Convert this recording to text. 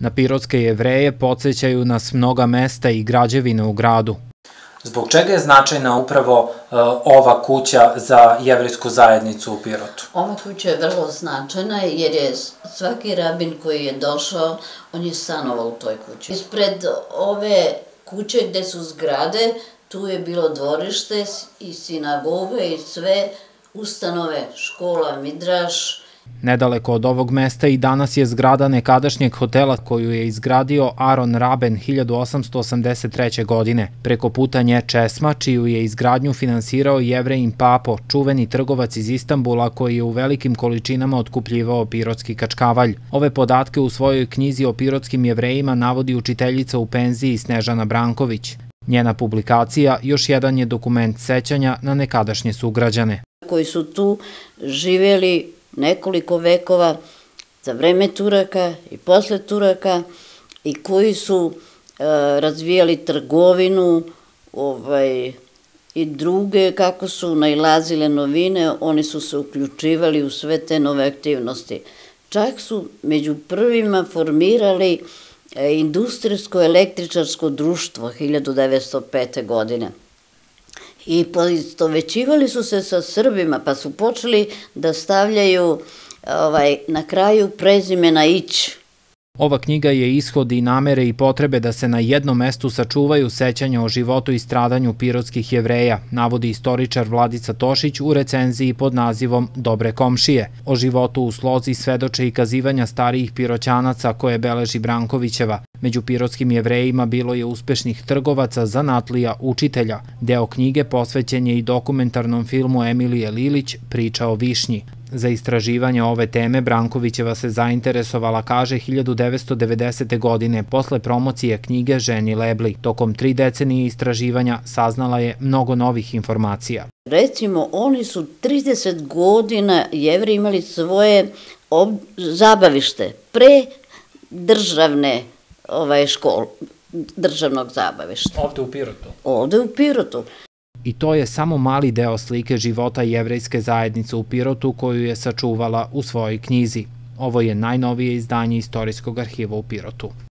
Na pirotske jevreje podsjećaju nas mnoga mesta i građevine u gradu. Zbog čega je značajna upravo e, ova kuća za jevrijsku zajednicu u Pirotu? Ova kuća je vrlo značajna jer je svaki rabin koji je došao, on je stanovao u toj kući. Ispred ove kuće gde su zgrade, tu je bilo dvorište i sinagoge i sve ustanove, škola, midraš, Nedaleko od ovog mesta i danas je zgrada nekadašnjeg hotela koju je izgradio Aron Raben 1883. godine. Preko puta nje Česma, čiju je izgradnju finansirao Jevrejim Papo, čuveni trgovac iz Istambula koji je u velikim količinama otkupljivao pirotski kačkavalj. Ove podatke u svojoj knjizi o pirotskim jevrejima navodi učiteljica u penziji Snežana Branković. Njena publikacija još jedan je dokument sećanja na nekadašnje sugrađane koji su tu živeli nekoliko vekova za vreme Turaka i posle Turaka i koji su e, razvijali trgovinu ovaj, i druge, kako su najlazile novine, oni su se uključivali u sve te nove aktivnosti. Čak su među prvima formirali e, industrijsko električarsko društvo 1905. godine i poistovećivali su se sa Srbima, pa su počeli da stavljaju ovaj, na kraju prezime na ić. Ova knjiga je ishod i namere i potrebe da se na jednom mestu sačuvaju sećanja o životu i stradanju pirotskih jevreja, navodi istoričar Vladica Tošić u recenziji pod nazivom Dobre komšije. O životu u slozi svedoče i kazivanja starijih piroćanaca koje beleži Brankovićeva. Među pirotskim jevrejima bilo je uspešnih trgovaca, zanatlija, učitelja. Deo knjige posvećen je i dokumentarnom filmu Emilije Lilić Priča o višnji. Za istraživanje ove teme Brankovićeva se zainteresovala, kaže, 1990. godine posle promocije knjige Ženi Lebli. Tokom tri decenije istraživanja saznala je mnogo novih informacija. Recimo, oni su 30 godina jevri imali svoje zabavište pre državne ovaj, škole, državnog zabavišta. Ovde u Pirotu? Ovde u Pirotu i to je samo mali deo slike života jevrejske zajednice u Pirotu koju je sačuvala u svojoj knjizi. Ovo je najnovije izdanje Istorijskog arhiva u Pirotu.